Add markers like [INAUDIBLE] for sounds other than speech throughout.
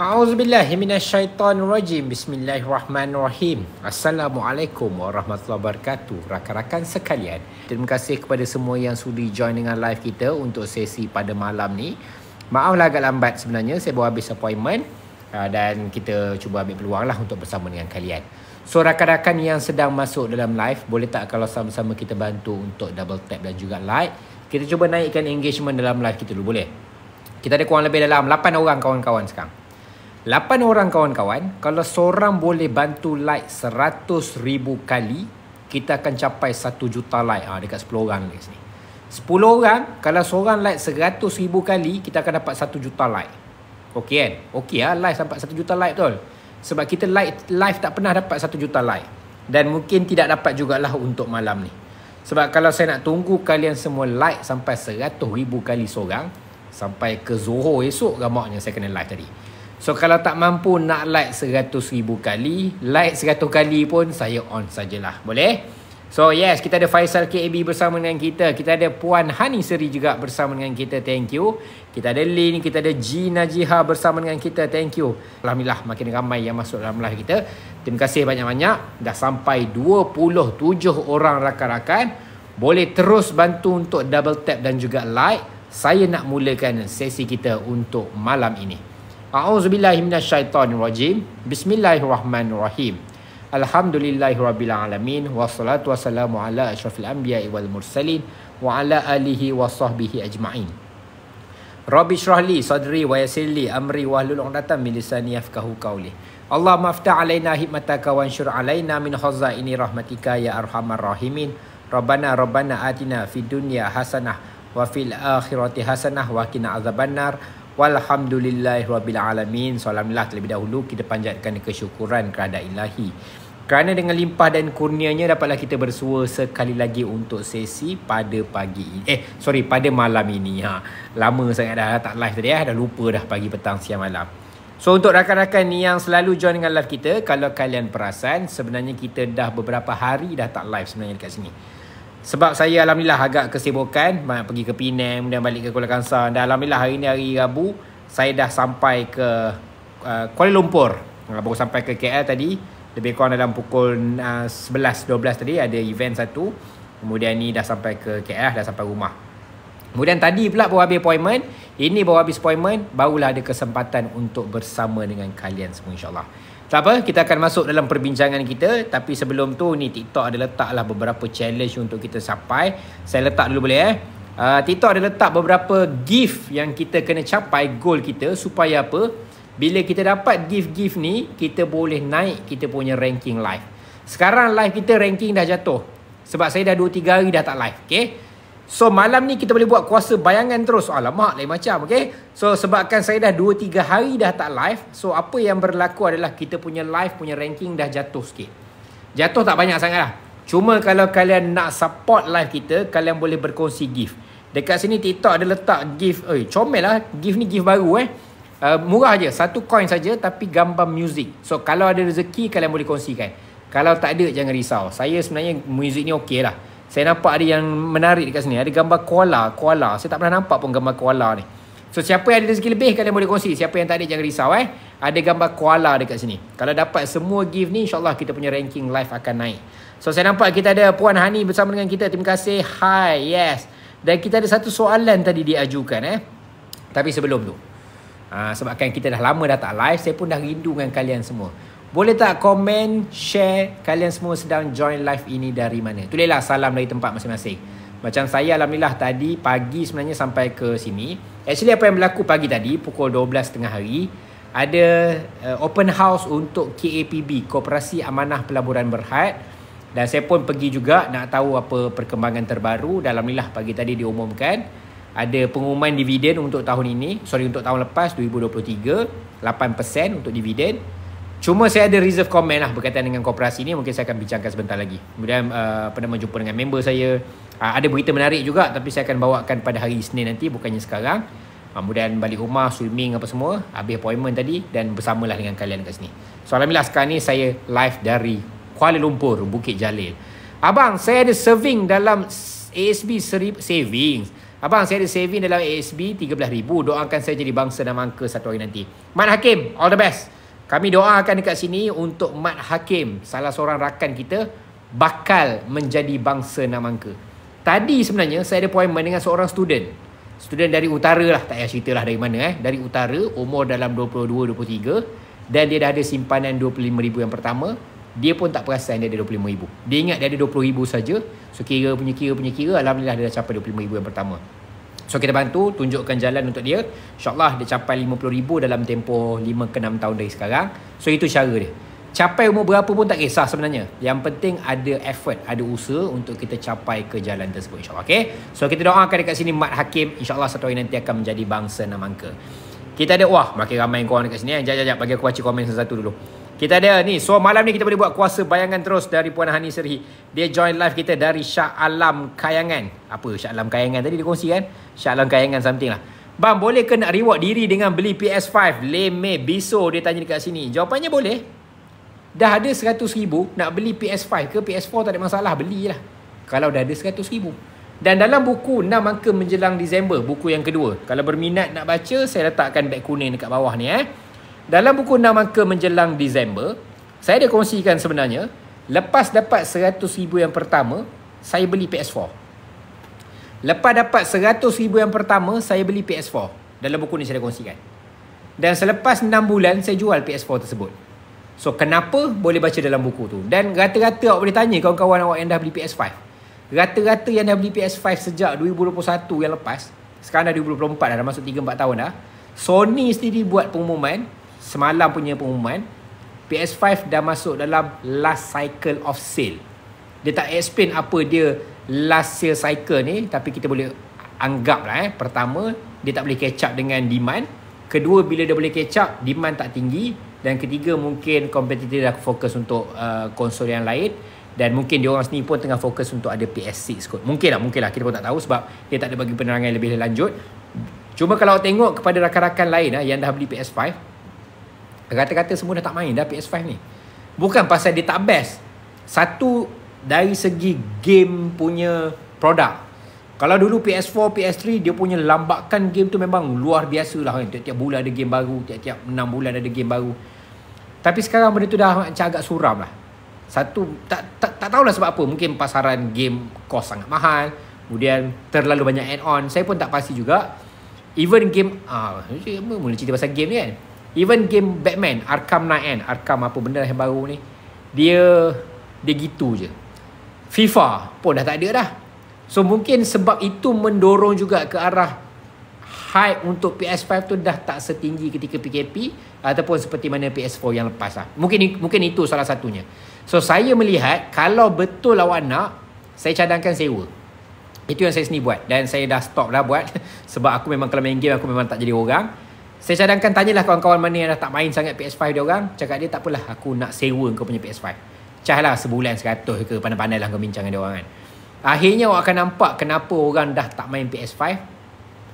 A'udzubillahi minasyaitonirrajim. Bismillahirrahmanirrahim. Assalamualaikum warahmatullahi wabarakatuh. Rakan-rakan sekalian, terima kasih kepada semua yang sudi join dengan live kita untuk sesi pada malam ni. Maaflah agak lambat sebenarnya saya baru habis appointment ah, dan kita cuba ambil peluang lah untuk bersama dengan kalian. So rakan-rakan yang sedang masuk dalam live boleh tak kalau sama-sama kita bantu untuk double tap dan juga like. Kita cuba naikkan engagement dalam live kita dulu boleh. Kita ada kurang lebih dalam 8 orang kawan-kawan sekarang. Lapan orang kawan-kawan, kalau seorang boleh bantu like ribu kali, kita akan capai 1 juta like ha, dekat 10 orang lagi sini. 10 orang, kalau seorang like ribu kali, kita akan dapat 1 juta like. Okey kan? Okey lah, live sampai 1 juta like tu. Sebab kita like live tak pernah dapat 1 juta like. Dan mungkin tidak dapat jugalah untuk malam ni. Sebab kalau saya nak tunggu kalian semua like sampai ribu kali seorang, sampai ke Zohor esok ramaknya saya kena live tadi. So kalau tak mampu nak like 100 ribu kali Like 100 kali pun saya on sajalah Boleh? So yes, kita ada Faisal KAB bersama dengan kita Kita ada Puan Hani Seri juga bersama dengan kita Thank you Kita ada Lin, kita ada Gina Jiha bersama dengan kita Thank you Alhamdulillah makin ramai yang masuk dalam live kita Terima kasih banyak-banyak Dah sampai 27 orang rakan-rakan Boleh terus bantu untuk double tap dan juga like Saya nak mulakan sesi kita untuk malam ini A'udzubillahi minasyaitonirrajim. Bismillahirrahmanirrahim. Alhamdulillahirabbilalamin wassalatu wassalamu ala asyrafil anbiya'i wal mursalin wa ala alihi washabbihi ajmain. Rabbi syrahli sadri wa yassirli amri wahlul 'uqdatam min lisani yafqahu qawli. Allah mafta alaina hikmataka wa ansur alaina min khazaini rahmatika ya arhamar rahimin. Rabbana rabbana atina fid dunya hasanah wa fil akhirati hasanah wa qina azabannar. Walhamdulillahirrabbilalamin Salamlah terlebih dahulu kita panjatkan kesyukuran kerana ilahi Kerana dengan limpah dan kurnianya dapatlah kita bersua sekali lagi untuk sesi pada pagi ini Eh sorry pada malam ini ha. Lama sangat dah tak live tadi ya Dah lupa dah pagi petang siang malam So untuk rakan-rakan ni yang selalu join dengan live kita Kalau kalian perasan sebenarnya kita dah beberapa hari dah tak live sebenarnya dekat sini sebab saya alhamdulillah agak kesibukan pergi ke Penang kemudian balik ke Kuala Kangsar dan alhamdulillah hari ni hari Rabu saya dah sampai ke uh, Kuala Lumpur uh, baru sampai ke KL tadi lebih kurang dalam pukul uh, 11 12 tadi ada event satu kemudian ni dah sampai ke KL dah sampai rumah kemudian tadi pula baru habis appointment ini baru habis appointment barulah ada kesempatan untuk bersama dengan kalian semua insyaallah tak apa, kita akan masuk dalam perbincangan kita. Tapi sebelum tu, ni TikTok ada lah beberapa challenge untuk kita sapai. Saya letak dulu boleh eh. Uh, TikTok ada letak beberapa gift yang kita kena capai, goal kita. Supaya apa? Bila kita dapat gift-gift ni, kita boleh naik kita punya ranking live. Sekarang live kita ranking dah jatuh. Sebab saya dah 2-3 hari dah tak live. Okay? So malam ni kita boleh buat kuasa bayangan terus. Alamak lain macam okay. So sebabkan saya dah 2-3 hari dah tak live. So apa yang berlaku adalah kita punya live punya ranking dah jatuh sikit. Jatuh tak banyak sangat lah. Cuma kalau kalian nak support live kita, kalian boleh berkongsi gift. Dekat sini TikTok ada letak gift. Eh, comel lah. Gift ni gift baru eh. Uh, murah je. Satu coin saja tapi gambar music. So kalau ada rezeki, kalian boleh kongsikan. Kalau tak ada, jangan risau. Saya sebenarnya music ni okey lah. Saya nampak ada yang menarik dekat sini. Ada gambar koala. Koala. Saya tak pernah nampak pun gambar koala ni. So, siapa yang ada rezeki lebih, kalian boleh kongsi. Siapa yang tak ada, jangan risau eh. Ada gambar koala dekat sini. Kalau dapat semua gift ni, insyaAllah kita punya ranking live akan naik. So, saya nampak kita ada Puan Hani bersama dengan kita. Terima kasih. Hi. Yes. Dan kita ada satu soalan tadi diajukan eh. Tapi sebelum tu. Uh, sebabkan kita dah lama dah tak live, saya pun dah rindu dengan kalian semua. Boleh tak komen, share kalian semua sedang join live ini dari mana? Tulislah salam dari tempat masing-masing. Macam saya alhamdulillah tadi pagi sebenarnya sampai ke sini. Actually apa yang berlaku pagi tadi pukul 12:30 hari ada uh, open house untuk KAPB, Koperasi Amanah Pelaburan Berhad. Dan saya pun pergi juga nak tahu apa perkembangan terbaru. Dan alhamdulillah pagi tadi diumumkan ada pengumuman dividen untuk tahun ini. Sorry untuk tahun lepas 2023, 8% untuk dividen. Cuma saya ada reserve comment lah berkaitan dengan koperasi ni mungkin saya akan bincangkan sebentar lagi. Kemudian uh, pernah menjumpa dengan member saya. Uh, ada berita menarik juga tapi saya akan bawakan pada hari Isnin nanti bukannya sekarang. Uh, kemudian balik rumah, swimming apa semua. Habis appointment tadi dan bersamalah dengan kalian kat sini. So Alhamdulillah sekarang ni saya live dari Kuala Lumpur, Bukit Jalil. Abang, saya ada saving dalam ASB seri- savings. Abang, saya ada saving dalam ASB 13,000. Doakan saya jadi bangsa dan mangka satu hari nanti. Man Hakim, all the best. Kami doakan dekat sini untuk Mat Hakim, salah seorang rakan kita bakal menjadi bangsa namangka. Tadi sebenarnya saya ada appointment dengan seorang student. Student dari utara lah, tak payah cerita lah dari mana eh. Dari utara, umur dalam 22-23 dan dia dah ada simpanan RM25,000 yang pertama. Dia pun tak perasan dia ada RM25,000. Dia ingat dia ada RM20,000 saja. So kira punya kira punya kira, Alhamdulillah dia dah capai RM25,000 yang pertama. So kita bantu tunjukkan jalan untuk dia. InsyaAllah dia capai RM50,000 dalam tempoh 5 ke 6 tahun dari sekarang. So itu cara dia. Capai umur berapa pun tak kisah sebenarnya. Yang penting ada effort, ada usaha untuk kita capai ke jalan tersebut insyaAllah. Okay? So kita doakan dekat sini Mat Hakim. InsyaAllah satu hari nanti akan menjadi bangsa namangka. Kita ada, wah makin ramai korang dekat sini. Sekejap, eh. sekejap, Bagi aku baca komen satu-satu dulu. Kita ada ni. So malam ni kita boleh buat kuasa bayangan terus dari Puan Hani Serhi. Dia join live kita dari Syah Alam Kayangan. Apa Syah Alam Kayangan tadi dia kongsi kan? Syah Alam Kayangan something lah. Bang, boleh ke nak reward diri dengan beli PS5? Leme, biso dia tanya dekat sini. Jawapannya boleh. Dah ada RM100,000 nak beli PS5 ke PS4 tak ada masalah. Belilah. Kalau dah ada RM100,000. Dan dalam buku 6 angka menjelang Disember, buku yang kedua. Kalau berminat nak baca, saya letakkan beg kuning dekat bawah ni eh. Dalam buku 6 angka menjelang Disember, saya ada kongsikan sebenarnya, lepas dapat 100 ribu yang pertama, saya beli PS4. Lepas dapat 100 ribu yang pertama, saya beli PS4. Dalam buku ni saya ada kongsikan. Dan selepas 6 bulan, saya jual PS4 tersebut. So, kenapa? Boleh baca dalam buku tu. Dan rata-rata awak boleh tanya kawan-kawan awak yang dah beli PS5. Rata-rata yang dah beli PS5 sejak 2021 yang lepas, sekarang dah 2024 dah, dah masuk 3-4 tahun dah, Sony sendiri buat pengumuman semalam punya pengumuman PS5 dah masuk dalam last cycle of sale. Dia tak explain apa dia last sale cycle ni tapi kita boleh anggap lah eh. Pertama, dia tak boleh catch up dengan demand. Kedua, bila dia boleh catch up, demand tak tinggi. Dan ketiga, mungkin competitor dah fokus untuk uh, konsol yang lain. Dan mungkin dia orang sendiri pun tengah fokus untuk ada PS6 kot. Mungkin lah, mungkin lah. Kita pun tak tahu sebab dia tak ada bagi penerangan lebih lanjut. Cuma kalau tengok kepada rakan-rakan lain lah yang dah beli PS5, Kata-kata semua dah tak main dah PS5 ni. Bukan pasal dia tak best. Satu dari segi game punya produk. Kalau dulu PS4, PS3 dia punya lambakan game tu memang luar biasa lah kan. Tiap-tiap bulan ada game baru. Tiap-tiap enam bulan ada game baru. Tapi sekarang benda tu dah macam agak suram lah. Satu, tak, tak, tak tahulah sebab apa. Mungkin pasaran game kos sangat mahal. Kemudian terlalu banyak add-on. Saya pun tak pasti juga. Even game... Ah, mula cerita pasal game ni kan. Even game Batman Arkham Knight kan Arkham apa benda yang baru ni Dia Dia gitu je FIFA pun dah tak ada dah So mungkin sebab itu mendorong juga ke arah Hype untuk PS5 tu dah tak setinggi ketika PKP Ataupun seperti mana PS4 yang lepas lah Mungkin, mungkin itu salah satunya So saya melihat Kalau betul awak nak Saya cadangkan sewa Itu yang saya sendiri buat Dan saya dah stop dah buat [LAUGHS] Sebab aku memang kalau main game aku memang tak jadi orang saya cadangkan tanyalah kawan-kawan mana yang dah tak main sangat PS5 dia orang. Cakap dia tak apalah aku nak sewa kau punya PS5. Cah lah sebulan 100 ke pandai-pandai lah kau bincang dengan dia orang kan. Akhirnya awak akan nampak kenapa orang dah tak main PS5.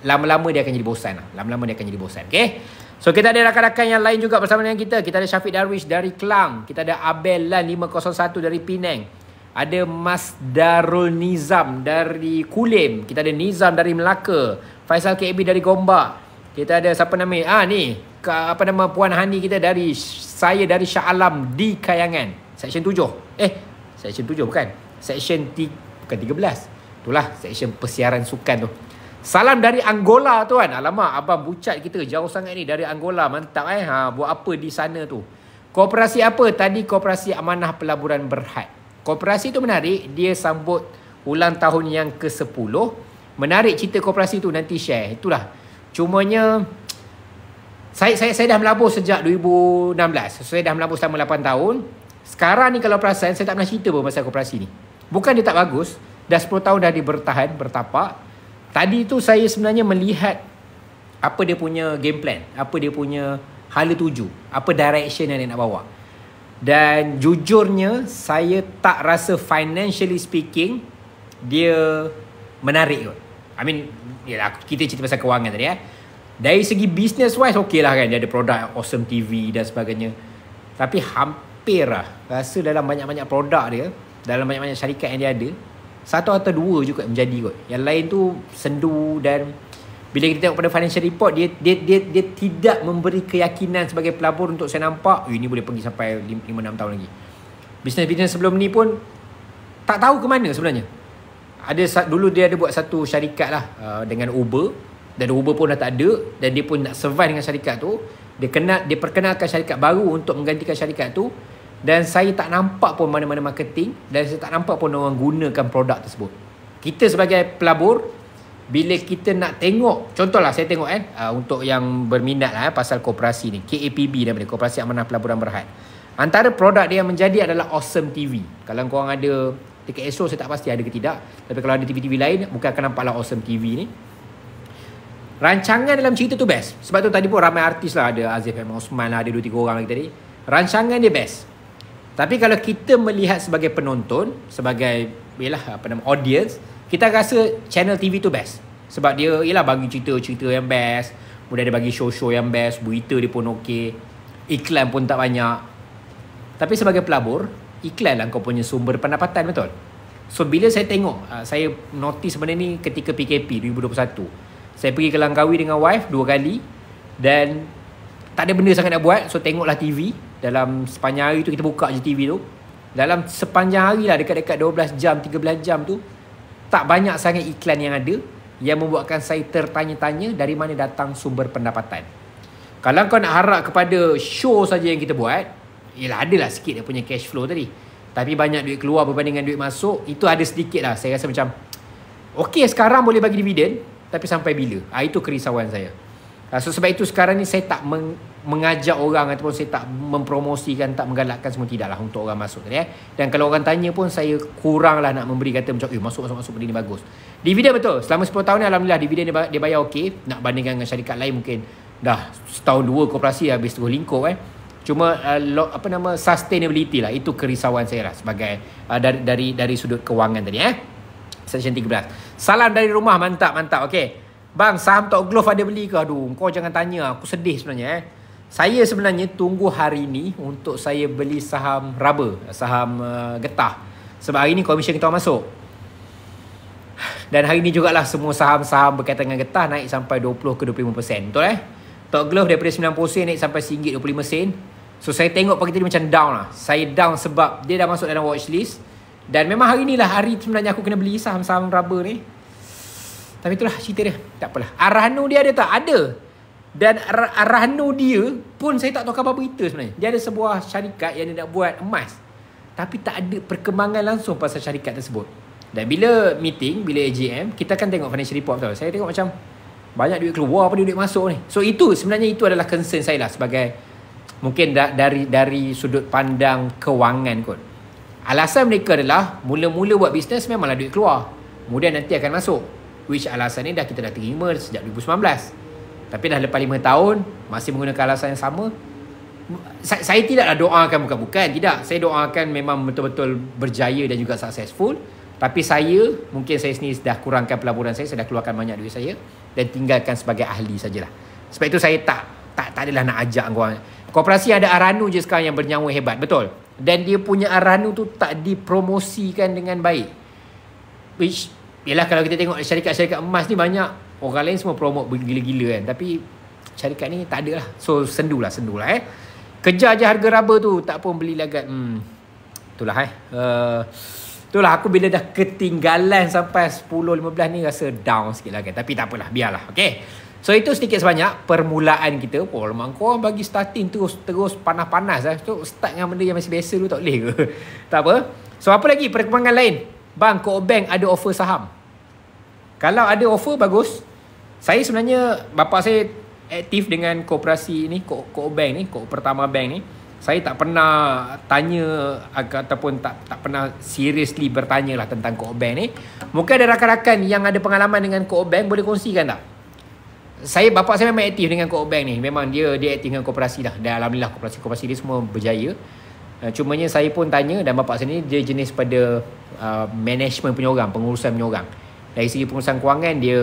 Lama-lama dia akan jadi bosan lah. Lama-lama dia akan jadi bosan. Okay? So kita ada rakan-rakan yang lain juga bersama dengan kita. Kita ada Syafiq Darwish dari Kelang. Kita ada Abel Lan 501 dari Penang. Ada Mas Darul Nizam dari Kulim. Kita ada Nizam dari Melaka. Faisal KAB dari Gombak. Kita ada siapa nama? Ah ni, apa nama puan Hani kita dari saya dari Shah Alam di Kayangan, section 7. Eh, section 7 bukan. Section t- bukan 13. Itulah section persiaran sukan tu. Salam dari Angola tuan. Alamak, abang bucat kita jauh sangat ni dari Angola. Mantap eh. Ha, buat apa di sana tu? Koperasi apa? Tadi koperasi amanah pelaburan berhad. Koperasi tu menarik. Dia sambut ulang tahun yang ke-10. Menarik cerita koperasi tu nanti share. Itulah. Cumanya saya saya saya dah melabur sejak 2016. So, saya dah melabur selama 8 tahun. Sekarang ni kalau perasan saya tak pernah cerita pun masa koperasi ni. Bukan dia tak bagus, dah 10 tahun dah dia bertahan, bertapak. Tadi tu saya sebenarnya melihat apa dia punya game plan, apa dia punya hala tuju, apa direction yang dia nak bawa. Dan jujurnya saya tak rasa financially speaking dia menarik kot. I mean yelah, kita cerita pasal kewangan tadi eh. Dari segi business wise okey lah kan. Dia ada produk awesome TV dan sebagainya. Tapi hampir lah. Rasa dalam banyak-banyak produk dia. Dalam banyak-banyak syarikat yang dia ada. Satu atau dua je kot menjadi kot. Yang lain tu sendu dan... Bila kita tengok pada financial report dia, dia dia dia tidak memberi keyakinan sebagai pelabur untuk saya nampak ini eh, boleh pergi sampai 5 6 tahun lagi. Bisnes-bisnes sebelum ni pun tak tahu ke mana sebenarnya ada dulu dia ada buat satu syarikat lah uh, dengan Uber dan Uber pun dah tak ada dan dia pun nak survive dengan syarikat tu dia kena dia perkenalkan syarikat baru untuk menggantikan syarikat tu dan saya tak nampak pun mana-mana marketing dan saya tak nampak pun orang gunakan produk tersebut kita sebagai pelabur bila kita nak tengok contohlah saya tengok eh uh, untuk yang berminat lah eh, pasal koperasi ni KAPB namanya Koperasi Amanah Pelaburan Berhad antara produk dia yang menjadi adalah Awesome TV kalau korang ada Dekat ESO saya tak pasti ada ke tidak Tapi kalau ada TV-TV lain Bukan akan nampak lah awesome TV ni Rancangan dalam cerita tu best Sebab tu tadi pun ramai artis lah Ada Azif M. Osman lah Ada 2-3 orang lagi tadi Rancangan dia best Tapi kalau kita melihat sebagai penonton Sebagai Yelah apa nama Audience Kita rasa channel TV tu best Sebab dia Yelah bagi cerita-cerita yang best Kemudian dia bagi show-show yang best Berita dia pun okey Iklan pun tak banyak Tapi sebagai pelabur iklanlah kau punya sumber pendapatan betul. So bila saya tengok ah, saya notice benda ni ketika PKP 2021. Saya pergi ke Langkawi dengan wife dua kali dan tak ada benda sangat nak buat. So tengoklah TV dalam sepanjang hari tu kita buka je TV tu. Dalam sepanjang hari lah dekat-dekat 12 jam, 13 jam tu tak banyak sangat iklan yang ada yang membuatkan saya tertanya-tanya dari mana datang sumber pendapatan. Kalau kau nak harap kepada show saja yang kita buat, Yelah lah sikit dia punya cash flow tadi Tapi banyak duit keluar berbanding duit masuk Itu ada sedikit lah Saya rasa macam Okay sekarang boleh bagi dividen Tapi sampai bila ha, Itu kerisauan saya ah, So sebab itu sekarang ni saya tak meng, mengajak orang ataupun saya tak mempromosikan, tak menggalakkan semua tidaklah untuk orang masuk tadi eh. Dan kalau orang tanya pun saya kurang lah nak memberi kata macam eh masuk masuk masuk benda ni bagus. Dividen betul. Selama 10 tahun ni alhamdulillah dividen dia, dia bayar okay. Nak bandingkan dengan syarikat lain mungkin dah setahun dua korporasi habis terus lingkup eh cuma uh, lo, apa nama sustainability lah itu kerisauan saya lah sebagai uh, dari dari dari sudut kewangan tadi eh section 13 salam dari rumah mantap mantap okey bang saham tok glove ada beli ke aduh kau jangan tanya aku sedih sebenarnya eh saya sebenarnya tunggu hari ni untuk saya beli saham raba saham uh, getah sebab hari ni komisen kita masuk dan hari ni jugalah semua saham-saham berkaitan dengan getah naik sampai 20 ke 25% betul eh tok Glove daripada 90 sen naik sampai RM1.25 sen. So saya tengok pagi tadi macam down lah Saya down sebab dia dah masuk dalam watch list Dan memang hari ni lah hari sebenarnya aku kena beli saham-saham rubber ni Tapi itulah cerita dia Tak apalah Arhanu dia ada tak? Ada Dan Arhanu dia pun saya tak tahu kabar berita sebenarnya Dia ada sebuah syarikat yang dia nak buat emas Tapi tak ada perkembangan langsung pasal syarikat tersebut Dan bila meeting, bila AGM Kita akan tengok financial report tau Saya tengok macam banyak duit keluar apa duit masuk ni So itu sebenarnya itu adalah concern saya lah sebagai mungkin da- dari dari sudut pandang kewangan kot. Alasan mereka adalah mula-mula buat bisnes memanglah duit keluar. Kemudian nanti akan masuk. Which alasan ni dah kita dah terima sejak 2019. Tapi dah lepas 5 tahun masih menggunakan alasan yang sama. Saya, saya tidaklah doakan bukan-bukan, tidak. Saya doakan memang betul-betul berjaya dan juga successful. Tapi saya mungkin saya sendiri dah kurangkan pelaburan saya, saya dah keluarkan banyak duit saya dan tinggalkan sebagai ahli sajalah. Sebab itu saya tak tak tak adalah nak ajak kau Koperasi ada Aranu je sekarang yang bernyawa hebat. Betul. Dan dia punya Aranu tu tak dipromosikan dengan baik. Which, ialah kalau kita tengok syarikat-syarikat emas ni banyak orang lain semua promote gila-gila kan. Tapi syarikat ni tak ada lah. So, sendulah, sendulah eh. Kejar je harga raba tu. Tak pun beli lagat. Hmm. Itulah eh. Uh, itulah aku bila dah ketinggalan sampai 10-15 ni rasa down sikit lah kan. Tapi tak apalah. Biarlah. Okay. So itu sedikit sebanyak permulaan kita pun. Oh, memang korang bagi starting terus terus panas-panas lah. So start dengan benda yang masih biasa dulu tak boleh ke? [LAUGHS] tak apa. So apa lagi perkembangan lain? Bang, Kok Bank ada offer saham. Kalau ada offer bagus. Saya sebenarnya bapa saya aktif dengan kooperasi ni, Kok Kok Bank ni, Kok Pertama Bank ni. Saya tak pernah tanya ataupun tak tak pernah seriously bertanya lah tentang Kok Bank ni. Mungkin ada rakan-rakan yang ada pengalaman dengan Kok Bank boleh kongsikan tak? saya bapa saya memang aktif dengan Coop Bank ni. Memang dia dia aktif dengan koperasi dah. Dan alhamdulillah koperasi koperasi dia semua berjaya. Uh, cumanya saya pun tanya dan bapa saya ni dia jenis pada uh, management punya orang, pengurusan punya orang. Dari segi pengurusan kewangan dia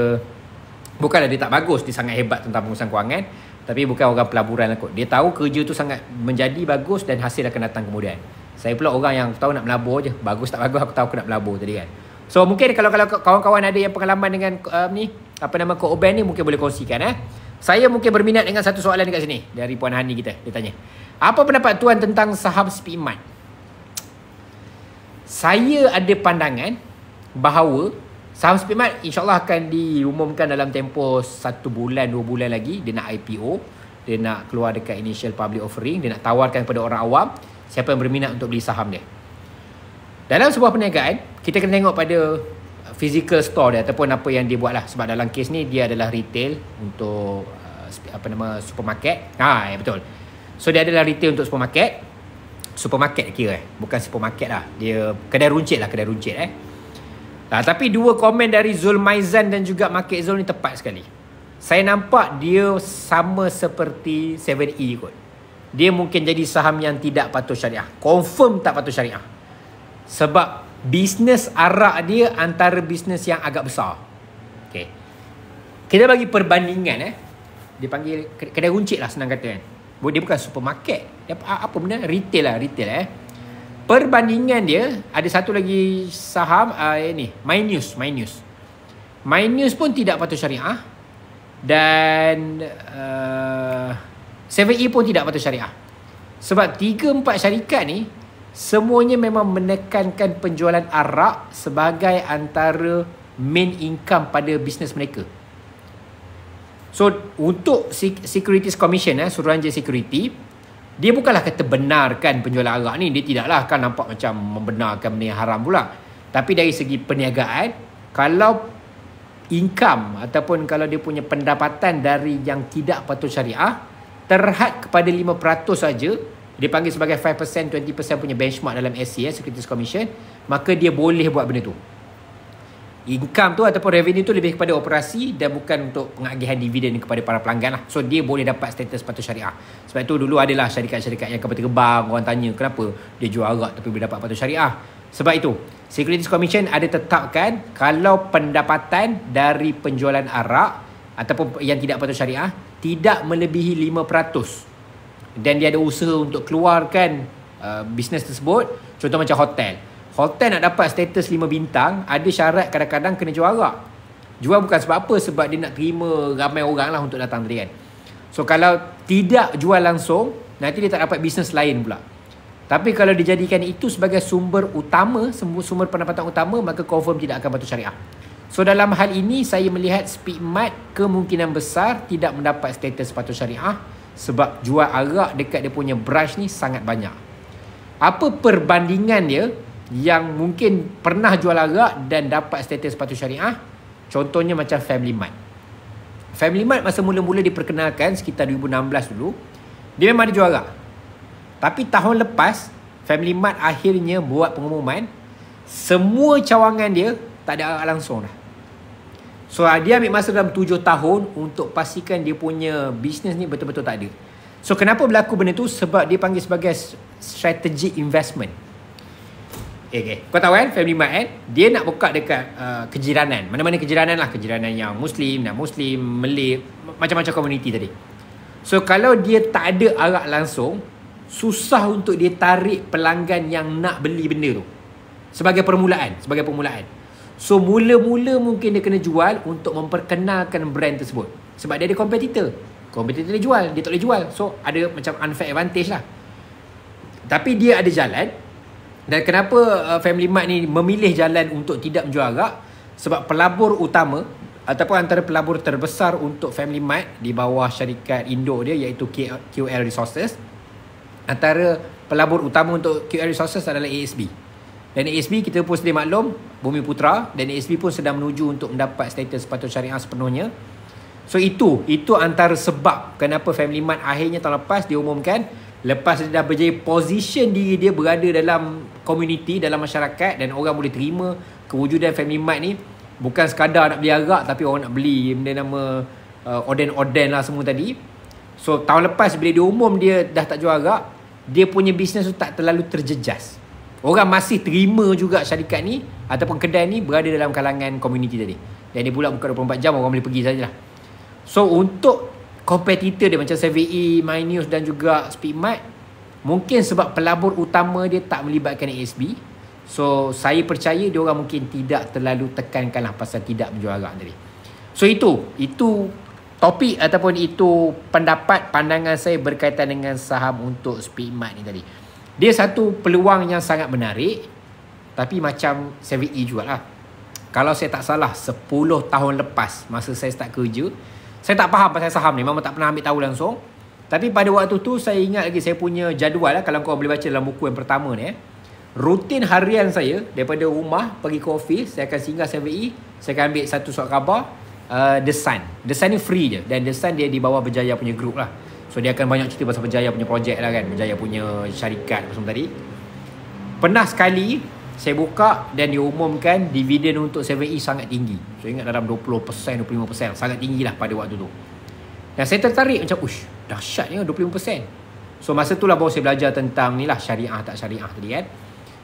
bukanlah dia tak bagus, dia sangat hebat tentang pengurusan kewangan. Tapi bukan orang pelaburan lah kot. Dia tahu kerja tu sangat menjadi bagus dan hasil akan datang kemudian. Saya pula orang yang tahu nak melabur je. Bagus tak bagus aku tahu aku nak melabur tadi kan. Uh, So mungkin kalau kalau kawan-kawan ada yang pengalaman dengan um, ni apa nama Kak Oben ni mungkin boleh kongsikan eh. Saya mungkin berminat dengan satu soalan dekat sini dari Puan Hani kita. Dia tanya. Apa pendapat tuan tentang saham Spiman? Saya ada pandangan bahawa saham Spiman insya-Allah akan diumumkan dalam tempoh satu bulan dua bulan lagi dia nak IPO, dia nak keluar dekat initial public offering, dia nak tawarkan kepada orang awam siapa yang berminat untuk beli saham dia. Dalam sebuah perniagaan, kita kena tengok pada physical store dia ataupun apa yang dia buat lah. Sebab dalam kes ni, dia adalah retail untuk uh, apa nama supermarket. Ha, ah, ya betul. So, dia adalah retail untuk supermarket. Supermarket kira eh. Bukan supermarket lah. Dia kedai runcit lah, kedai runcit eh. Nah, ha, tapi dua komen dari Zul Maizan dan juga Market Zul ni tepat sekali. Saya nampak dia sama seperti 7E kot. Dia mungkin jadi saham yang tidak patuh syariah. Confirm tak patuh syariah. Sebab bisnes arak dia antara bisnes yang agak besar. Okay. Kita bagi perbandingan eh. Dia panggil kedai runcit lah senang kata kan. Dia bukan supermarket. Dia apa benda? Retail lah, retail eh. Perbandingan dia, ada satu lagi saham uh, ni, News, Minus. News pun tidak patut syariah. Dan uh, 7E pun tidak patut syariah. Sebab 3-4 syarikat ni semuanya memang menekankan penjualan arak sebagai antara main income pada bisnes mereka. So untuk Securities Commission eh Suruhanjaya Security dia bukanlah kata benarkan penjualan arak ni dia tidaklah akan nampak macam membenarkan benda yang haram pula. Tapi dari segi perniagaan kalau income ataupun kalau dia punya pendapatan dari yang tidak patut syariah terhad kepada 5% saja dia panggil sebagai 5% 20% punya benchmark dalam SC eh, Securities Commission maka dia boleh buat benda tu income tu ataupun revenue tu lebih kepada operasi dan bukan untuk pengagihan dividen kepada para pelanggan lah so dia boleh dapat status patut syariah sebab tu dulu adalah syarikat-syarikat yang kepada kebang orang tanya kenapa dia jual arak tapi boleh dapat patut syariah sebab itu Securities Commission ada tetapkan kalau pendapatan dari penjualan arak ataupun yang tidak patut syariah tidak melebihi dan dia ada usaha untuk keluarkan uh, bisnes tersebut. Contoh macam hotel. Hotel nak dapat status 5 bintang, ada syarat kadang-kadang kena jual arak. Jual bukan sebab apa, sebab dia nak terima ramai orang lah untuk datang tadi kan. So kalau tidak jual langsung, nanti dia tak dapat bisnes lain pula. Tapi kalau dijadikan itu sebagai sumber utama, sumber pendapatan utama, maka confirm tidak akan patuh syariah. So dalam hal ini, saya melihat speed kemungkinan besar tidak mendapat status patuh syariah. Sebab jual arak dekat dia punya brush ni sangat banyak. Apa perbandingan dia yang mungkin pernah jual arak dan dapat status sepatu syariah? Contohnya macam Family Mart. Family Mart masa mula-mula diperkenalkan sekitar 2016 dulu, dia memang ada jual arak. Tapi tahun lepas, Family Mart akhirnya buat pengumuman, semua cawangan dia tak ada arak langsung dah. So ah, dia ambil masa dalam 7 tahun untuk pastikan dia punya bisnes ni betul-betul tak ada. So kenapa berlaku benda tu? Sebab dia panggil sebagai strategic investment. Okay. Kau tahu kan Family Mart kan Dia nak buka dekat uh, Kejiranan Mana-mana kejiranan lah Kejiranan yang Muslim Dan Muslim Malay, Macam-macam community tadi So kalau dia tak ada arak langsung Susah untuk dia tarik pelanggan Yang nak beli benda tu Sebagai permulaan Sebagai permulaan So mula-mula mungkin dia kena jual untuk memperkenalkan brand tersebut. Sebab dia ada kompetitor, kompetitor dia jual, dia tak boleh jual. So ada macam unfair advantage lah. Tapi dia ada jalan. Dan kenapa uh, Family Mart ni memilih jalan untuk tidak menjual agak? Sebab pelabur utama ataupun antara pelabur terbesar untuk Family Mart di bawah syarikat Indo dia iaitu QL Resources. Antara pelabur utama untuk QL Resources adalah ASB. Dan ASB kita pun sedia maklum Bumi Putra dan ASB pun sedang menuju untuk mendapat status sepatutnya syariah sepenuhnya. So itu, itu antara sebab kenapa Family Mart akhirnya tahun lepas diumumkan lepas dia dah berjaya position diri dia berada dalam community, dalam masyarakat dan orang boleh terima kewujudan Family Mart ni bukan sekadar nak beli arak tapi orang nak beli benda nama uh, Oden-Oden lah semua tadi. So tahun lepas bila dia umum dia dah tak jual arak, dia punya bisnes tu tak terlalu terjejas. Orang masih terima juga syarikat ni Ataupun kedai ni berada dalam kalangan komuniti tadi Dan dia pula buka 24 jam orang boleh pergi sajalah So untuk kompetitor dia macam 7E, MyNews dan juga Speedmart Mungkin sebab pelabur utama dia tak melibatkan ASB So saya percaya dia orang mungkin tidak terlalu tekankan lah pasal tidak menjual arak tadi So itu, itu topik ataupun itu pendapat pandangan saya berkaitan dengan saham untuk Speedmart ni tadi dia satu peluang yang sangat menarik Tapi macam 7E jugalah Kalau saya tak salah 10 tahun lepas Masa saya start kerja Saya tak faham pasal saham ni mama tak pernah ambil tahu langsung Tapi pada waktu tu Saya ingat lagi Saya punya jadual lah Kalau kau boleh baca dalam buku yang pertama ni eh. Rutin harian saya Daripada rumah Pergi ke ofis Saya akan singgah 7E Saya akan ambil satu surat khabar uh, The Sun The Sun ni free je Dan The Sun dia di bawah berjaya punya group lah So dia akan banyak cerita pasal Berjaya punya projek lah kan Berjaya punya syarikat apa semua tadi Pernah sekali saya buka dan diumumkan dividen untuk 7E sangat tinggi Saya ingat dalam 20% 25% sangat tinggi lah pada waktu tu Dan saya tertarik macam ush dahsyatnya 25% So masa tu lah baru saya belajar tentang ni lah syariah tak syariah tadi kan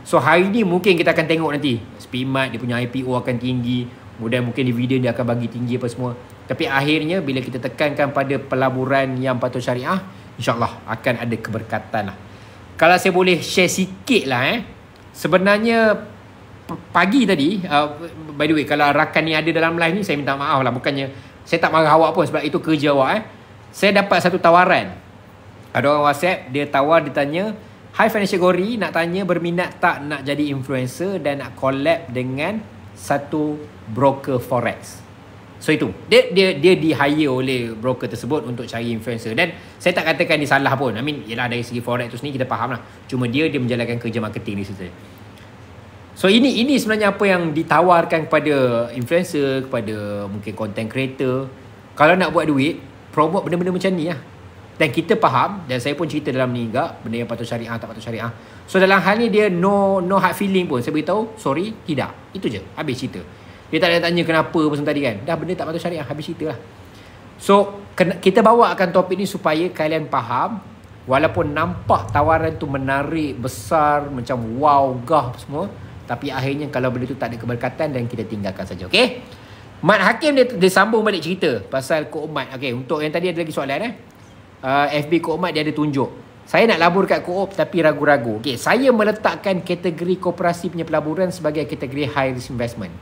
So hari ni mungkin kita akan tengok nanti SPIMAT dia punya IPO akan tinggi Kemudian mungkin dividen dia akan bagi tinggi apa semua tapi akhirnya bila kita tekankan pada pelaburan yang patut syariah, insyaAllah akan ada keberkatan lah. Kalau saya boleh share sikit lah eh. Sebenarnya pagi tadi, uh, by the way kalau rakan ni ada dalam live ni saya minta maaf lah. Bukannya saya tak marah awak pun sebab itu kerja awak eh. Saya dapat satu tawaran. Ada orang WhatsApp, dia tawar, dia tanya, Hi Financial Gori, nak tanya berminat tak nak jadi influencer dan nak collab dengan satu broker forex. So itu dia dia dia di hire oleh broker tersebut untuk cari influencer dan saya tak katakan dia salah pun. I mean ialah dari segi forex tu sendiri kita lah. Cuma dia dia menjalankan kerja marketing ni sebenarnya. So ini ini sebenarnya apa yang ditawarkan kepada influencer, kepada mungkin content creator. Kalau nak buat duit, promote benda-benda macam ni lah. Dan kita faham dan saya pun cerita dalam ni juga benda yang patut syariah tak patut syariah. So dalam hal ni dia no no hard feeling pun. Saya beritahu, sorry, tidak. Itu je. Habis cerita. Dia tak payah tanya kenapa pasal tadi kan. Dah benda tak patut syariah habis cerita lah. So kita bawa akan topik ni supaya kalian faham walaupun nampak tawaran tu menarik, besar, macam wow, gah semua tapi akhirnya kalau benda tu tak ada keberkatan dan kita tinggalkan saja okey Mat Hakim dia, dia sambung balik cerita pasal Kok Umat. Okey, untuk yang tadi ada lagi soalan eh. Uh, FB Kok Umat dia ada tunjuk. Saya nak labur kat Koop tapi ragu-ragu. Okay, saya meletakkan kategori koperasi punya pelaburan sebagai kategori high risk investment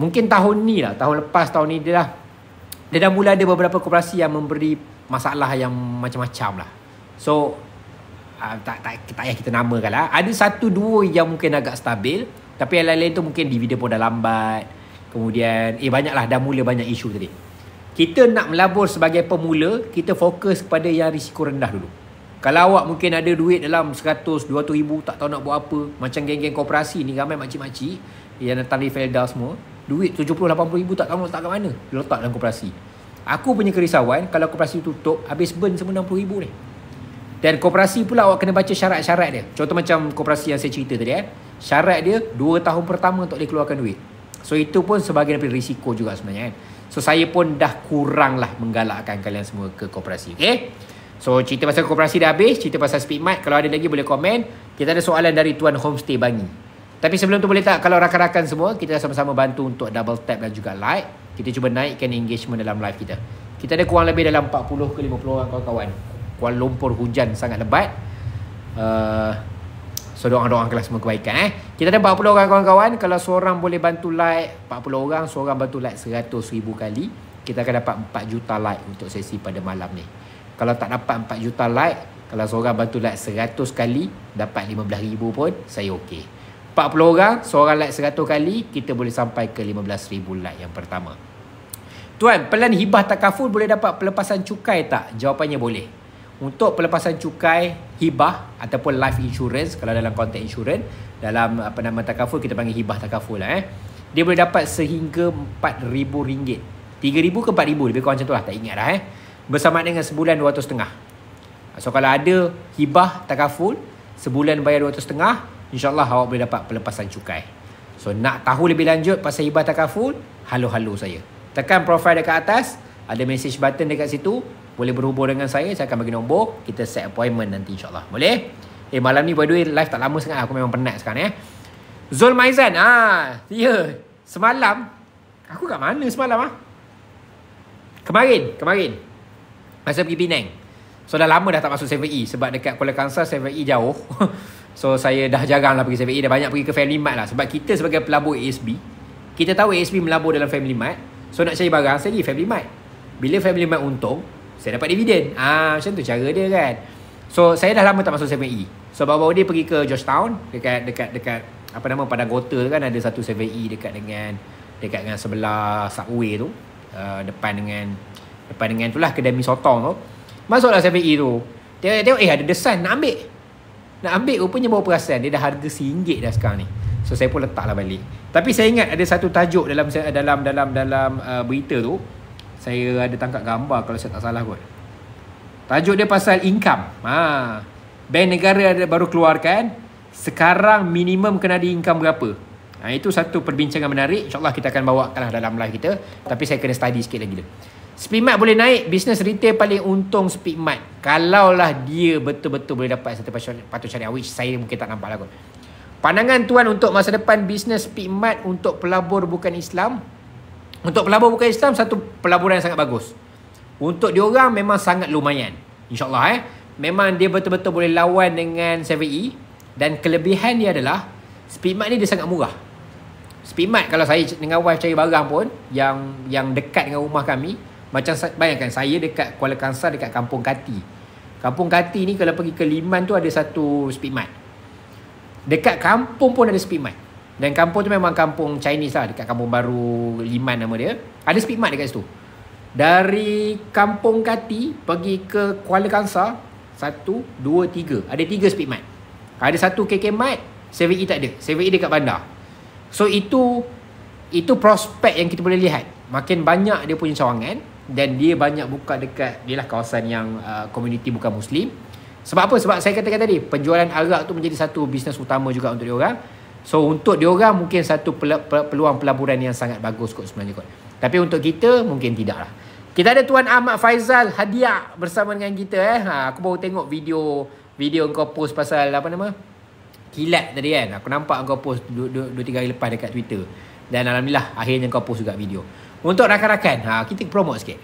mungkin tahun ni lah tahun lepas tahun ni dia dah dia dah mula ada beberapa koperasi yang memberi masalah yang macam-macam lah so uh, tak, tak, tak payah kita namakan lah ada satu dua yang mungkin agak stabil tapi yang lain-lain tu mungkin dividen pun dah lambat kemudian eh banyaklah dah mula banyak isu tadi kita nak melabur sebagai pemula kita fokus kepada yang risiko rendah dulu kalau awak mungkin ada duit dalam 100, 200 ribu tak tahu nak buat apa Macam geng-geng koperasi ni ramai makcik-makcik Yang datang di Felda semua Duit RM70,000, RM80,000 tak tahu letak kat mana. Dia letak dalam koperasi. Aku punya kerisauan kalau koperasi tutup, habis burn semua rm ribu ni. Dan koperasi pula awak kena baca syarat-syarat dia. Contoh macam koperasi yang saya cerita tadi eh. Syarat dia 2 tahun pertama tak boleh keluarkan duit. So itu pun sebagai daripada risiko juga sebenarnya kan. So saya pun dah kurang lah menggalakkan kalian semua ke koperasi. Okay? So cerita pasal koperasi dah habis. Cerita pasal speed mat. Kalau ada lagi boleh komen. Kita ada soalan dari Tuan Homestay Bangi. Tapi sebelum tu boleh tak kalau rakan-rakan semua kita sama-sama bantu untuk double tap dan juga like. Kita cuba naikkan engagement dalam live kita. Kita ada kurang lebih dalam 40 ke 50 orang kawan-kawan. Kuala Lumpur hujan sangat lebat. Uh, so doang doang kelas semua kebaikan eh. Kita ada 40 orang kawan-kawan. Kalau seorang boleh bantu like 40 orang. Seorang bantu like 100 ribu kali. Kita akan dapat 4 juta like untuk sesi pada malam ni. Kalau tak dapat 4 juta like. Kalau seorang bantu like 100 kali. Dapat 15 ribu pun saya okey. 40 orang, seorang like 100 kali, kita boleh sampai ke 15,000 like yang pertama. Tuan, pelan hibah takaful boleh dapat pelepasan cukai tak? Jawapannya boleh. Untuk pelepasan cukai hibah ataupun life insurance kalau dalam konteks insurans dalam apa nama takaful kita panggil hibah takaful lah eh. Dia boleh dapat sehingga RM4,000. RM3,000 ke RM4,000 lebih kurang macam tu lah tak ingat lah, eh. Bersama dengan sebulan RM200,500. So kalau ada hibah takaful sebulan bayar RM200,500 InsyaAllah awak boleh dapat pelepasan cukai. So nak tahu lebih lanjut pasal hibah takaful, halo-halo saya. Tekan profil dekat atas, ada message button dekat situ. Boleh berhubung dengan saya, saya akan bagi nombor. Kita set appointment nanti insyaAllah. Boleh? Eh malam ni by the way live tak lama sangat aku memang penat sekarang eh. Zul Maizan. Ah, ya. Yeah. Semalam aku kat mana semalam ah? Kemarin, kemarin. Masa pergi Penang. So dah lama dah tak masuk 7E sebab dekat Kuala Kangsar 7E jauh. [LAUGHS] So saya dah jarang lah pergi 7A Dah banyak pergi ke Family Mart lah Sebab kita sebagai pelabur ASB Kita tahu ASB melabur dalam Family Mart So nak cari barang Saya pergi Family Mart Bila Family Mart untung Saya dapat dividen Ah Macam tu cara dia kan So saya dah lama tak masuk 7A So bawa baru dia pergi ke Georgetown Dekat Dekat Dekat apa nama pada Gota tu kan ada satu 7E dekat dengan dekat dengan sebelah subway tu uh, depan dengan depan dengan itulah kedai mi sotong tu masuklah 7E tu dia tengok eh ada desain nak ambil nak ambil rupanya bawa perasan Dia dah harga RM1 dah sekarang ni So saya pun letaklah balik Tapi saya ingat ada satu tajuk dalam dalam dalam dalam uh, berita tu Saya ada tangkap gambar kalau saya tak salah kot Tajuk dia pasal income ha. Bank negara ada baru keluarkan Sekarang minimum kena di income berapa ha, Itu satu perbincangan menarik InsyaAllah kita akan bawa dalam live kita Tapi saya kena study sikit lagi dia. Speedmart boleh naik Bisnes retail paling untung Speedmart Kalaulah dia betul-betul boleh dapat Satu patut cari Which saya mungkin tak nampak lah kot Pandangan tuan untuk masa depan Bisnes Speedmart Untuk pelabur bukan Islam Untuk pelabur bukan Islam Satu pelaburan yang sangat bagus Untuk diorang memang sangat lumayan InsyaAllah eh Memang dia betul-betul boleh lawan dengan 7E Dan kelebihan dia adalah Speedmart ni dia sangat murah Speedmart kalau saya dengan wife cari barang pun Yang yang dekat dengan rumah kami macam bayangkan saya dekat Kuala Kangsar dekat Kampung Kati. Kampung Kati ni kalau pergi ke Liman tu ada satu speedmart. Dekat kampung pun ada speedmart. Dan kampung tu memang kampung Chinese lah dekat Kampung Baru Liman nama dia. Ada speedmart dekat situ. Dari Kampung Kati pergi ke Kuala Kangsar satu, dua, tiga. Ada tiga speedmart. Ada satu KK Mart, 7E tak ada. 7E dekat bandar. So itu itu prospek yang kita boleh lihat. Makin banyak dia punya cawangan, dan dia banyak buka dekat dialah kawasan yang uh, community bukan muslim. Sebab apa? Sebab saya katakan tadi, penjualan arak tu menjadi satu bisnes utama juga untuk diorang. So untuk diorang mungkin satu peluang pelaburan yang sangat bagus kot sebenarnya kot. Tapi untuk kita mungkin tidak lah. Kita ada Tuan Ahmad Faizal hadiah bersama dengan kita eh. Ha, aku baru tengok video video kau post pasal apa nama? Kilat tadi kan. Aku nampak kau post 2 3 hari lepas dekat Twitter. Dan alhamdulillah akhirnya kau post juga video. Untuk rakan-rakan, ha, kita promote sikit.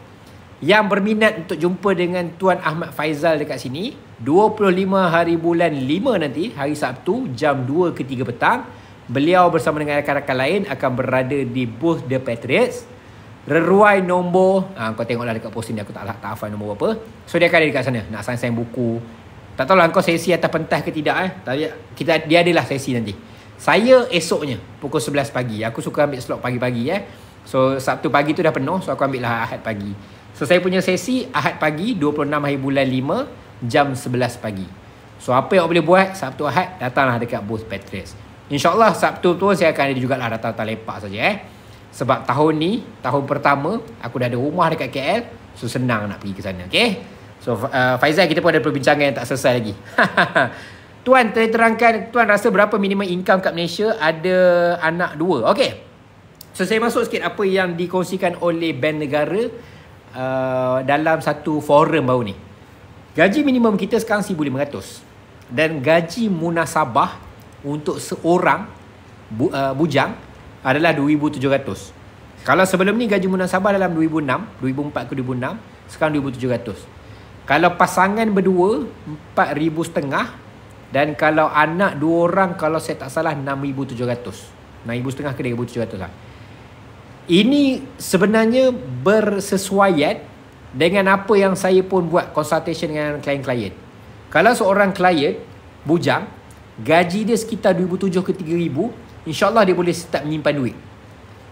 Yang berminat untuk jumpa dengan Tuan Ahmad Faizal dekat sini, 25 hari bulan 5 nanti, hari Sabtu, jam 2 ke 3 petang, beliau bersama dengan rakan-rakan lain akan berada di booth The Patriots. Reruai nombor, ha, kau tengoklah dekat posting ni, aku tak, lah, tak hafal nombor apa. So, dia akan ada dekat sana, nak sign-sign buku. Tak tahu lah. kau sesi atas pentas ke tidak eh. Tapi kita dia adalah sesi nanti. Saya esoknya pukul 11 pagi. Aku suka ambil slot pagi-pagi eh. So Sabtu pagi tu dah penuh So aku ambil lah Ahad pagi So saya punya sesi Ahad pagi 26 hari bulan 5 Jam 11 pagi So apa yang awak boleh buat Sabtu Ahad Datanglah dekat booth Patris InsyaAllah Sabtu tu Saya akan ada jugalah Datang-datang lepak saja eh Sebab tahun ni Tahun pertama Aku dah ada rumah dekat KL So senang nak pergi ke sana Okay So uh, Faizal kita pun ada perbincangan Yang tak selesai lagi [LAUGHS] Tuan terangkan Tuan rasa berapa minimum income kat Malaysia Ada anak dua Okay So saya masuk sikit apa yang dikongsikan oleh band negara uh, dalam satu forum baru ni. Gaji minimum kita sekarang RM1,500 dan gaji munasabah untuk seorang bu, uh, bujang adalah RM2,700. Kalau sebelum ni gaji munasabah dalam RM2,600, RM2,400 ke RM2,600, sekarang RM2,700. Kalau pasangan berdua RM4,500 dan kalau anak dua orang kalau saya tak salah RM6,700. RM6,500 ke RM3,700 lah ini sebenarnya bersesuaian dengan apa yang saya pun buat consultation dengan klien-klien. Kalau seorang klien bujang, gaji dia sekitar 2,700 ke 3,000, insyaAllah dia boleh start menyimpan duit.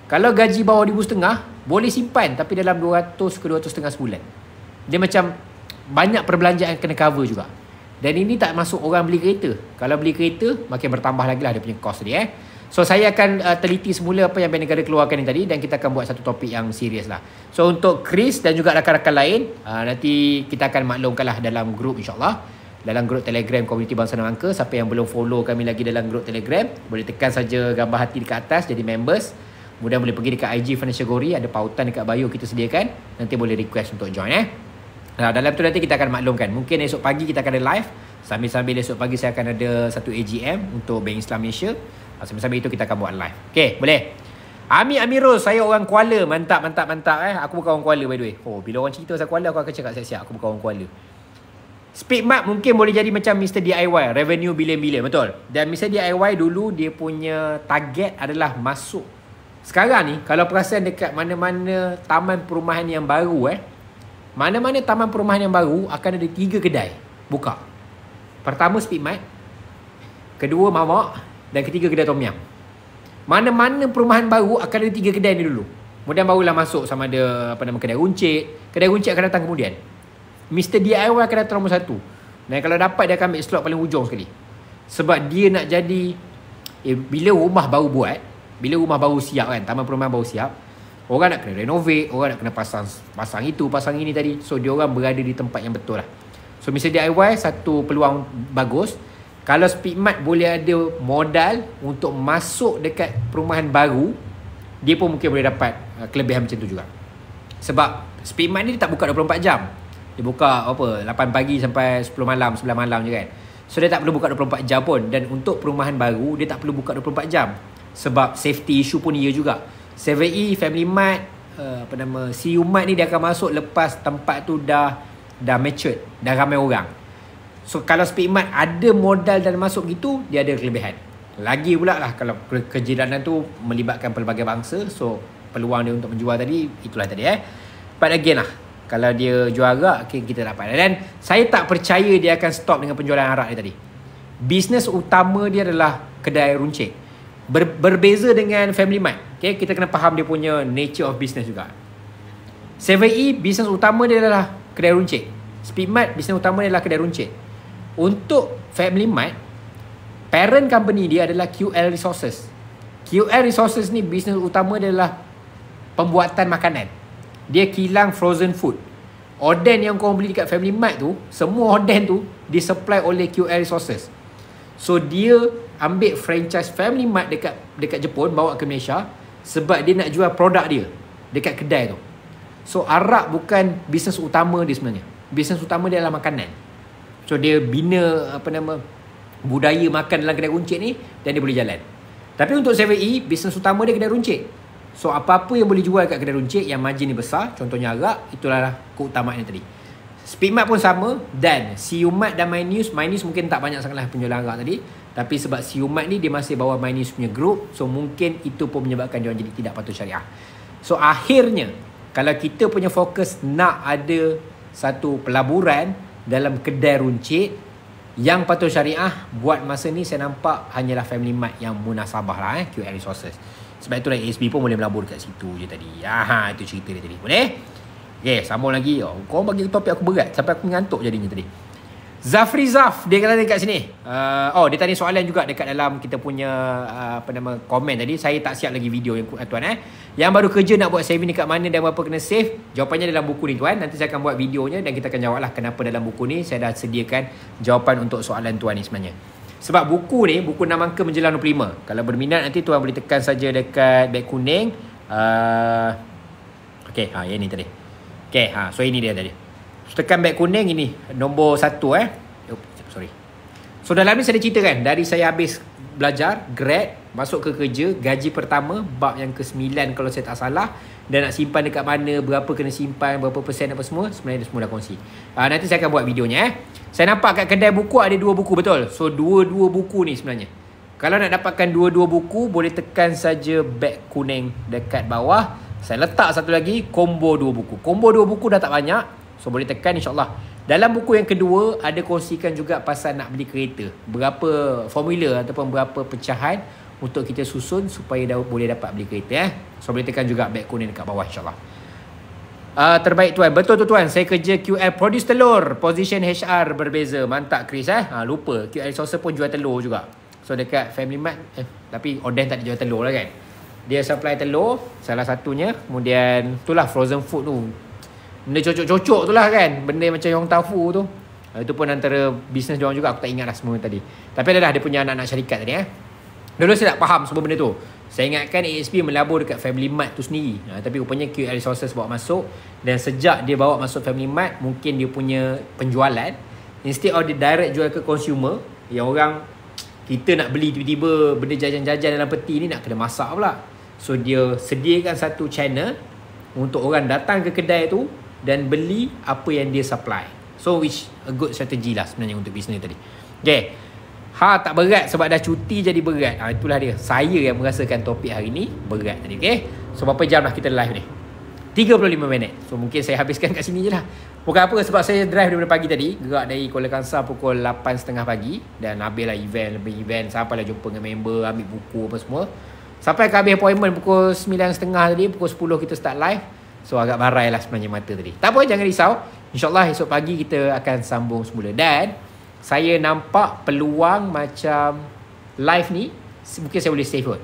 Kalau gaji bawah 1,500 setengah, boleh simpan tapi dalam 200 ke 200 setengah sebulan. Dia macam banyak perbelanjaan kena cover juga. Dan ini tak masuk orang beli kereta. Kalau beli kereta, makin bertambah lagi lah dia punya kos dia. Eh. So saya akan uh, teliti semula apa yang negara keluarkan ni tadi dan kita akan buat satu topik yang serius lah. So untuk Chris dan juga rakan-rakan lain, uh, nanti kita akan maklumkan lah dalam grup insyaAllah. Dalam grup Telegram Komuniti Bangsa dan Angka. Siapa yang belum follow kami lagi dalam grup Telegram, boleh tekan saja gambar hati dekat atas jadi members. Kemudian boleh pergi dekat IG Financial Gori, ada pautan dekat bio kita sediakan. Nanti boleh request untuk join eh. Nah, dalam tu nanti kita akan maklumkan. Mungkin esok pagi kita akan ada live. Sambil-sambil esok pagi saya akan ada satu AGM untuk Bank Islam Malaysia. Ah, sambil-sambil itu kita akan buat live. Okay, boleh? Ami Amirul, saya orang Kuala. Mantap, mantap, mantap eh. Aku bukan orang Kuala by the way. Oh, bila orang cerita pasal Kuala, aku akan cakap siap-siap. Aku bukan orang Kuala. Speed map mungkin boleh jadi macam Mr. DIY. Revenue bilion-bilion, betul? Dan Mr. DIY dulu, dia punya target adalah masuk. Sekarang ni, kalau perasan dekat mana-mana taman perumahan yang baru eh. Mana-mana taman perumahan yang baru, akan ada tiga kedai. Buka. Pertama, speed map. Kedua, mamak. Dan ketiga kedai Tom Yum Mana-mana perumahan baru akan ada tiga kedai ni dulu Kemudian barulah masuk sama ada apa nama kedai runcit Kedai runcit akan datang kemudian Mr. DIY akan datang nombor satu Dan kalau dapat dia akan ambil slot paling hujung sekali Sebab dia nak jadi eh, Bila rumah baru buat Bila rumah baru siap kan Taman perumahan baru siap Orang nak kena renovate Orang nak kena pasang Pasang itu Pasang ini tadi So dia orang berada di tempat yang betul lah So Mr. DIY Satu peluang bagus kalau Speedmart boleh ada modal untuk masuk dekat perumahan baru, dia pun mungkin boleh dapat uh, kelebihan macam tu juga. Sebab Speedmart ni dia tak buka 24 jam. Dia buka apa 8 pagi sampai 10 malam, 9 malam je kan. So dia tak perlu buka 24 jam pun dan untuk perumahan baru dia tak perlu buka 24 jam. Sebab safety issue pun dia juga. 7E Family Mart uh, apa nama CU Mart ni dia akan masuk lepas tempat tu dah dah matured, dah ramai orang. So kalau Spikmat ada modal dan masuk gitu Dia ada kelebihan Lagi pula lah kalau kejiranan tu Melibatkan pelbagai bangsa So peluang dia untuk menjual tadi Itulah tadi eh But again lah Kalau dia juara okay, Kita dapat Dan saya tak percaya dia akan stop dengan penjualan arak dia tadi Bisnes utama dia adalah kedai runcing Ber, Berbeza dengan Family Mart okay, Kita kena faham dia punya nature of business juga 7E, bisnes utama dia adalah kedai runcing Speedmart, bisnes utama dia adalah kedai runcing untuk Family Mart parent company dia adalah QL Resources QL Resources ni bisnes utama dia adalah pembuatan makanan dia kilang frozen food Oden yang kau beli dekat Family Mart tu Semua oden tu Disupply oleh QL Resources So dia ambil franchise Family Mart dekat dekat Jepun Bawa ke Malaysia Sebab dia nak jual produk dia Dekat kedai tu So arak bukan bisnes utama dia sebenarnya Bisnes utama dia adalah makanan So dia bina apa nama budaya makan dalam kedai runcit ni dan dia boleh jalan. Tapi untuk 7E, bisnes utama dia kedai runcit. So apa-apa yang boleh jual kat kedai runcit yang margin ni besar, contohnya arak, itulah yang lah tadi. Speedmart pun sama dan Siumat dan Minus, Minus mungkin tak banyak sangatlah penjualan arak tadi. Tapi sebab Siumat ni dia masih bawah Minus punya group, so mungkin itu pun menyebabkan dia jadi tidak patut syariah. So akhirnya, kalau kita punya fokus nak ada satu pelaburan dalam kedai runcit yang patut syariah buat masa ni saya nampak hanyalah family mart yang munasabah lah eh QR resources sebab itulah ASB pun boleh melabur kat situ je tadi aha itu cerita dia tadi boleh Okay, sambung lagi. Oh, kau bagi topik aku berat. Sampai aku mengantuk jadinya tadi. Zafri Zaf dia kata dekat sini. Uh, oh dia tanya soalan juga dekat dalam kita punya uh, apa nama komen tadi. Saya tak siap lagi video yang tuan eh. Yang baru kerja nak buat saving dekat mana dan berapa kena save? Jawapannya dalam buku ni tuan. Nanti saya akan buat videonya dan kita akan jawablah kenapa dalam buku ni saya dah sediakan jawapan untuk soalan tuan ni sebenarnya. Sebab buku ni buku nama angka menjelang 25. Kalau berminat nanti tuan boleh tekan saja dekat beg kuning. Uh, okay, ha ini tadi. Okay, ha so ini dia tadi. So, tekan beg kuning ini nombor satu eh. Oh, sorry. So dalam ni saya cerita kan dari saya habis belajar grad masuk ke kerja gaji pertama bab yang ke-9 kalau saya tak salah dan nak simpan dekat mana berapa kena simpan berapa persen apa semua sebenarnya dia semua dah kongsi uh, nanti saya akan buat videonya eh saya nampak kat kedai buku ada dua buku betul so dua-dua buku ni sebenarnya kalau nak dapatkan dua-dua buku boleh tekan saja beg kuning dekat bawah saya letak satu lagi combo dua buku combo dua buku dah tak banyak So boleh tekan insyaAllah Dalam buku yang kedua Ada kongsikan juga pasal nak beli kereta Berapa formula ataupun berapa pecahan Untuk kita susun supaya dah boleh dapat beli kereta eh? So boleh tekan juga back corner dekat bawah insyaAllah uh, Terbaik tuan Betul tu tuan Saya kerja QL produce telur Position HR berbeza Mantap Chris eh ha, Lupa QL saucer pun jual telur juga So dekat family mart eh, Tapi Oden tak jual telur lah kan dia supply telur Salah satunya Kemudian Itulah frozen food tu benda cocok-cocok tu lah kan benda macam yang tahu tu uh, itu pun antara bisnes dia juga aku tak ingat lah semua tadi tapi ada dah dia punya anak-anak syarikat tadi eh dulu saya tak faham semua benda tu saya ingatkan ASP melabur dekat Family Mart tu sendiri uh, tapi rupanya QL Resources bawa masuk dan sejak dia bawa masuk Family Mart mungkin dia punya penjualan instead of dia direct jual ke consumer yang orang kita nak beli tiba-tiba benda jajan-jajan dalam peti ni nak kena masak pula so dia sediakan satu channel untuk orang datang ke kedai tu dan beli apa yang dia supply. So which a good strategy lah sebenarnya untuk bisnes tadi. Okay. Ha tak berat sebab dah cuti jadi berat. Ha, itulah dia. Saya yang merasakan topik hari ni berat tadi. Okay. So berapa jam dah kita live ni? 35 minit. So mungkin saya habiskan kat sini je lah. Bukan apa sebab saya drive daripada pagi tadi. Gerak dari Kuala Kansar pukul 8.30 pagi. Dan habis lah event, lebih event. Sampai lah jumpa dengan member, ambil buku apa semua. Sampai ke habis appointment pukul 9.30 tadi. Pukul 10 kita start live. So agak marah lah sebenarnya mata tadi Tak apa jangan risau InsyaAllah esok pagi kita akan sambung semula Dan saya nampak peluang macam live ni Mungkin saya boleh save pun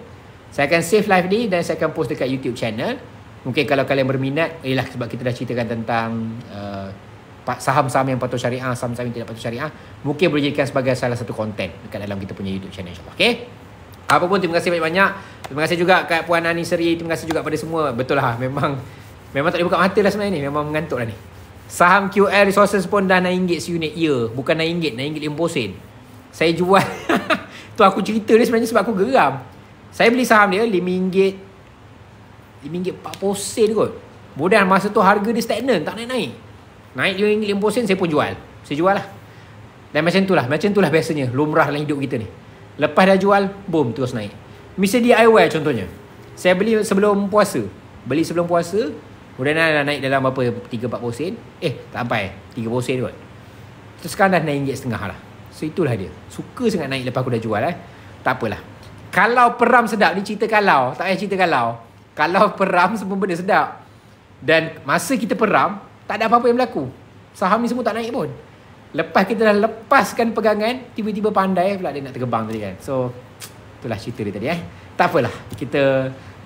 Saya akan save live ni dan saya akan post dekat YouTube channel Mungkin kalau kalian berminat Yelah sebab kita dah ceritakan tentang uh, Saham-saham yang patut syariah Saham-saham yang tidak patut syariah Mungkin boleh jadikan sebagai salah satu konten Dekat dalam kita punya YouTube channel insyaAllah Okay Apapun terima kasih banyak-banyak. Terima kasih juga kat Puan Ani Seri. Terima kasih juga pada semua. Betul lah. Memang Memang tak boleh buka mata lah sebenarnya ni Memang mengantuk lah ni Saham QL Resources pun dah RM6 seunit Ya Bukan RM6 RM6 sen Saya jual [LAUGHS] Tu aku cerita ni sebenarnya sebab aku geram Saya beli saham dia RM5 RM5.40 sen kot Kemudian masa tu harga dia stagnant Tak naik-naik Naik RM5.40 naik. sen saya pun jual Saya jual lah Dan macam tu lah Macam tu lah biasanya Lumrah dalam hidup kita ni Lepas dah jual Boom terus naik Mr. DIY contohnya Saya beli sebelum puasa Beli sebelum puasa Kemudian dah naik dalam berapa 3-4 sen Eh tak sampai 30 sen kot So sekarang dah naik setengah lah So itulah dia Suka sangat naik lepas aku dah jual eh Tak apalah Kalau peram sedap Ni cerita kalau Tak payah cerita kalau Kalau peram semua benda sedap Dan masa kita peram Tak ada apa-apa yang berlaku Saham ni semua tak naik pun Lepas kita dah lepaskan pegangan Tiba-tiba pandai pula dia nak terkebang tadi kan So Itulah cerita dia tadi eh Tak apalah Kita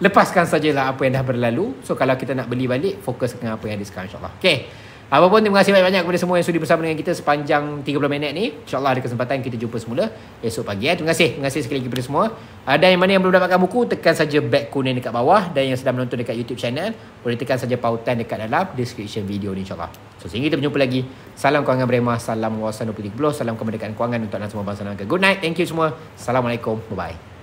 Lepaskan sajalah apa yang dah berlalu. So kalau kita nak beli balik, fokus dengan apa yang ada sekarang insyaAllah. Okay. Apapun terima kasih banyak-banyak kepada semua yang sudah bersama dengan kita sepanjang 30 minit ni. InsyaAllah ada kesempatan kita jumpa semula esok pagi. Eh. Terima kasih. Terima kasih sekali lagi kepada semua. Ada yang mana yang belum dapatkan buku, tekan saja beg kuning dekat bawah. Dan yang sedang menonton dekat YouTube channel, boleh tekan saja pautan dekat dalam description video ni insyaAllah. So sehingga kita berjumpa lagi. Salam kewangan berima. Salam wawasan 2030. Salam kemerdekaan kewangan untuk anda semua bangsa negara. Good night. Thank you semua. Assalamualaikum. Bye-bye.